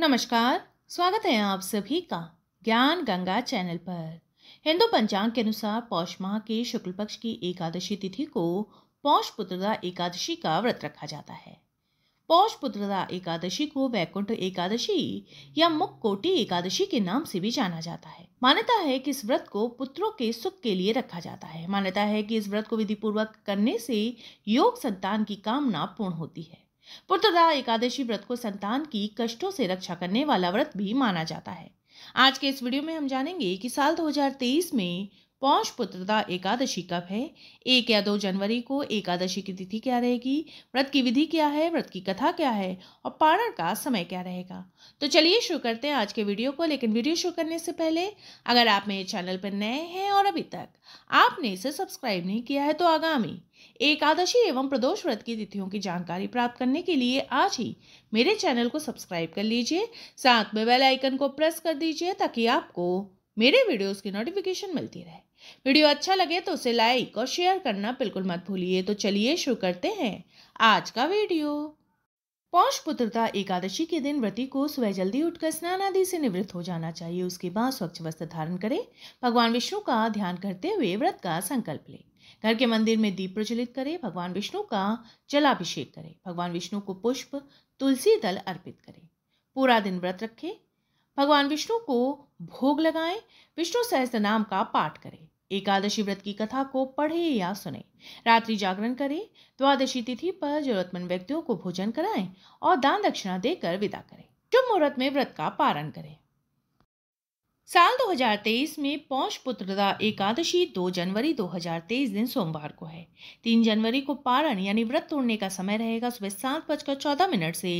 नमस्कार स्वागत है आप सभी का ज्ञान गंगा चैनल पर हिंदू पंचांग के अनुसार पौष माह के शुक्ल पक्ष की एकादशी तिथि को पौष पुत्रदा एकादशी का व्रत रखा जाता है पौष पुत्रदा एकादशी को वैकुंठ एकादशी या मुख कोटि एकादशी के नाम से भी जाना जाता है मान्यता है कि इस व्रत को पुत्रों के सुख के लिए रखा जाता है मान्यता है कि इस व्रत को विधि पूर्वक करने से योग संतान की कामना पूर्ण होती है पुत्रदा एकादशी व्रत को संतान की कष्टों से रक्षा करने वाला व्रत भी माना जाता है आज के इस वीडियो में हम जानेंगे कि साल 2023 में पौष पुत्रता एकादशी कब है एक या दो जनवरी को एकादशी की तिथि क्या रहेगी व्रत की विधि क्या है व्रत की कथा क्या है और पारण का समय क्या रहेगा तो चलिए शुरू करते हैं आज के वीडियो को लेकिन वीडियो शुरू करने से पहले अगर आप मेरे चैनल पर नए हैं और अभी तक आपने इसे सब्सक्राइब नहीं किया है तो आगामी एकादशी एवं प्रदोष व्रत की तिथियों की जानकारी प्राप्त करने के लिए आज ही मेरे चैनल को सब्सक्राइब कर लीजिए साथ में बेल आइकन को प्रेस कर दीजिए ताकि आपको मेरे वीडियोस की नोटिफिकेशन मिलती रहे वीडियो अच्छा लगे तो उसे लाइक और शेयर करना बिल्कुल मत भूलिए तो चलिए शुरू करते हैं आज का वीडियो पौष पुत्रता एकादशी के दिन व्रती को सुबह जल्दी उठकर स्नान आदि से निवृत्त हो जाना चाहिए उसके बाद स्वच्छ वस्त्र धारण करें भगवान विष्णु का ध्यान करते हुए व्रत का संकल्प लें घर के मंदिर में दीप प्रज्वलित करें भगवान विष्णु का जलाभिषेक करें भगवान विष्णु को पुष्प तुलसी दल अर्पित करें पूरा दिन व्रत रखें भगवान विष्णु को भोग लगाएं विष्णु सहस्त्र नाम का पाठ करें एकादशी व्रत की कथा को पढ़े या सुने रात्रि जागरण करें द्वादशी तिथि पर जरूरतमंद व्यक्तियों को भोजन कराएं और दान दक्षिणा देकर विदा करें शुभ मुहूर्त में व्रत का पारण करें साल 2023 में पौष पुत्रदा एकादशी 2 जनवरी 2023 दिन सोमवार को है 3 जनवरी को पारण यानी व्रत तोड़ने का समय रहेगा सुबह सात बजकर चौदह मिनट से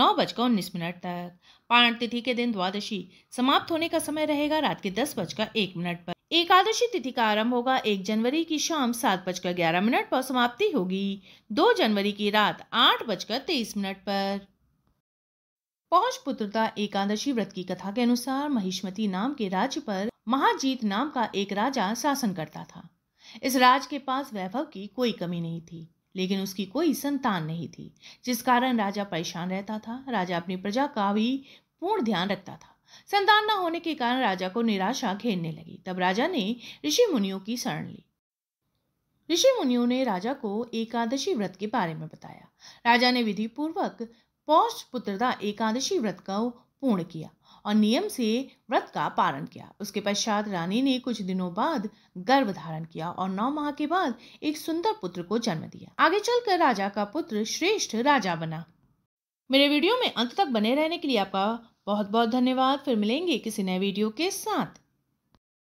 नौ बजकर उन्नीस मिनट तक पारण तिथि के दिन द्वादशी समाप्त होने का समय रहेगा रात के दस बजकर एक मिनट पर एकादशी तिथि का आरंभ होगा एक जनवरी की शाम सात बजकर ग्यारह मिनट पर समाप्ति होगी दो जनवरी की रात आठ बजकर तेईस मिनट पर पौष पुत्रता एकादशी व्रत की कथा के अनुसार महिष्मती नाम के राज्य पर महाजीत नाम का एक राजा शासन करता था इस राज के पास वैभव की कोई कमी नहीं थी लेकिन उसकी कोई संतान नहीं थी जिस कारण राजा परेशान रहता था राजा अपनी प्रजा का भी पूर्ण ध्यान रखता था संतान न होने के कारण राजा को निराशा घेरने लगी तब राजा ने ऋषि मुनियों की शरण ली ऋषि मुनियों ने राजा को एकादशी व्रत के बारे में बताया राजा ने विधि पूर्वक पौष पुत्रदा एकादशी व्रत का पूर्ण किया और नियम से व्रत का पालन किया उसके पश्चात रानी ने कुछ दिनों बाद गर्भ धारण किया और नौ माह के बाद एक सुंदर पुत्र को जन्म दिया आगे चलकर राजा का पुत्र श्रेष्ठ राजा बना मेरे वीडियो में अंत तक बने रहने के लिए आपका बहुत बहुत धन्यवाद फिर मिलेंगे किसी नए वीडियो के साथ